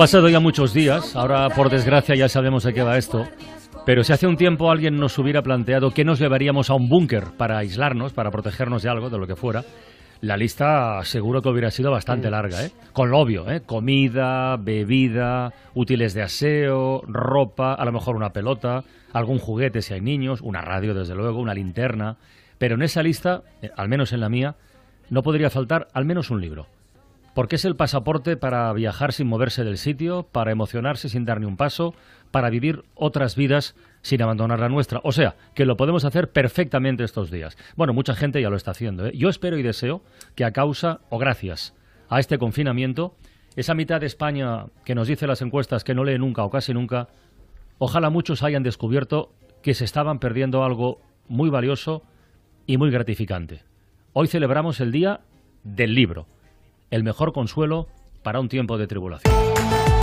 Pasado ya muchos días, ahora por desgracia ya sabemos a qué va esto, pero si hace un tiempo alguien nos hubiera planteado que nos llevaríamos a un búnker para aislarnos, para protegernos de algo, de lo que fuera, la lista seguro que hubiera sido bastante mm. larga, ¿eh? con lo obvio, ¿eh? comida, bebida, útiles de aseo, ropa, a lo mejor una pelota, algún juguete si hay niños, una radio desde luego, una linterna, pero en esa lista, eh, al menos en la mía, no podría faltar al menos un libro porque es el pasaporte para viajar sin moverse del sitio, para emocionarse sin dar ni un paso, para vivir otras vidas sin abandonar la nuestra. O sea, que lo podemos hacer perfectamente estos días. Bueno, mucha gente ya lo está haciendo. ¿eh? Yo espero y deseo que a causa o gracias a este confinamiento, esa mitad de España que nos dice las encuestas que no lee nunca o casi nunca, ojalá muchos hayan descubierto que se estaban perdiendo algo muy valioso y muy gratificante. Hoy celebramos el Día del Libro el mejor consuelo para un tiempo de tribulación.